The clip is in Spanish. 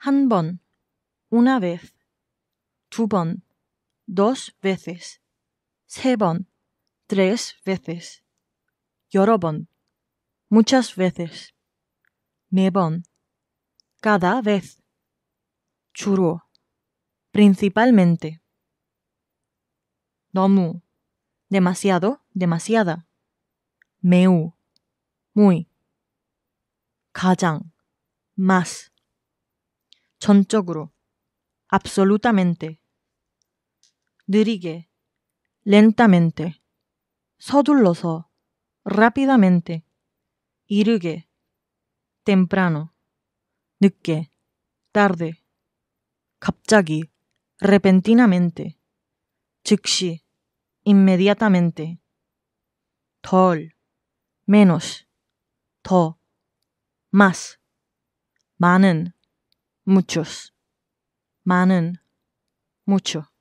Hanbon, una vez. 두 dos veces. 세 tres veces. Yorobon, muchas veces. Mebon, cada vez. 주로, principalmente. Domu. demasiado, demasiada. 매우, muy. Kajang, más. 전적으로, absolutamente. 느리게, lentamente. 서둘러서, rápidamente. 이르게, temprano. 늦게, tarde. 갑자기, repentinamente. 즉시, inmediatamente. 덜, menos. 더, más. 많은, muchos, manen, mucho.